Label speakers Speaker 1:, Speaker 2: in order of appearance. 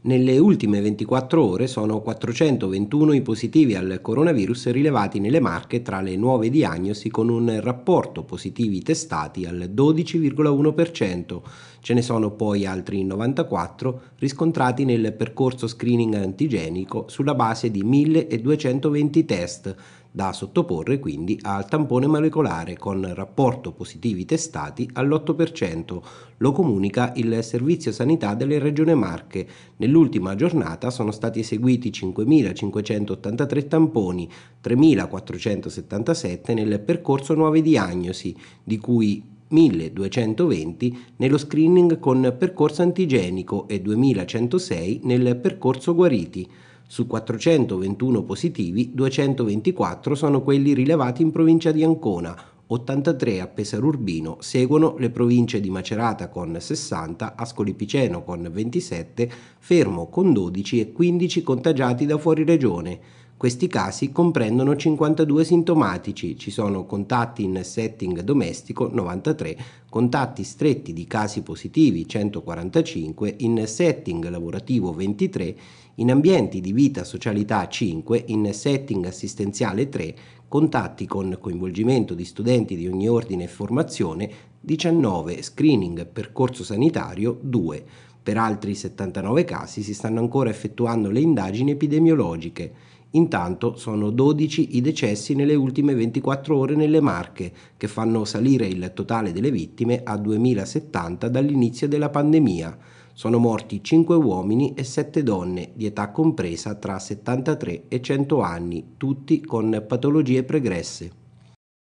Speaker 1: Nelle ultime 24 ore sono 421 i positivi al coronavirus rilevati nelle Marche tra le nuove diagnosi con un rapporto positivi testati al 12,1%. Ce ne sono poi altri 94 riscontrati nel percorso screening antigenico sulla base di 1220 test, da sottoporre quindi al tampone molecolare con rapporto positivi testati all'8%, lo comunica il Servizio Sanità delle Regione Marche. Nell'ultima giornata sono stati eseguiti 5.583 tamponi, 3.477 nel percorso nuove diagnosi, di cui 1220 nello screening con percorso antigenico e 2106 nel percorso guariti. Su 421 positivi, 224 sono quelli rilevati in provincia di Ancona, 83 a Pesaro Urbino, seguono le province di Macerata con 60, Ascoli Piceno con 27, Fermo con 12 e 15 contagiati da fuori regione. Questi casi comprendono 52 sintomatici, ci sono contatti in setting domestico 93, contatti stretti di casi positivi 145, in setting lavorativo 23, in ambienti di vita socialità 5, in setting assistenziale 3, contatti con coinvolgimento di studenti di ogni ordine e formazione 19, screening percorso sanitario 2. Per altri 79 casi si stanno ancora effettuando le indagini epidemiologiche. Intanto sono 12 i decessi nelle ultime 24 ore nelle Marche, che fanno salire il totale delle vittime a 2070 dall'inizio della pandemia. Sono morti 5 uomini e 7 donne di età compresa tra 73 e 100 anni, tutti con patologie pregresse.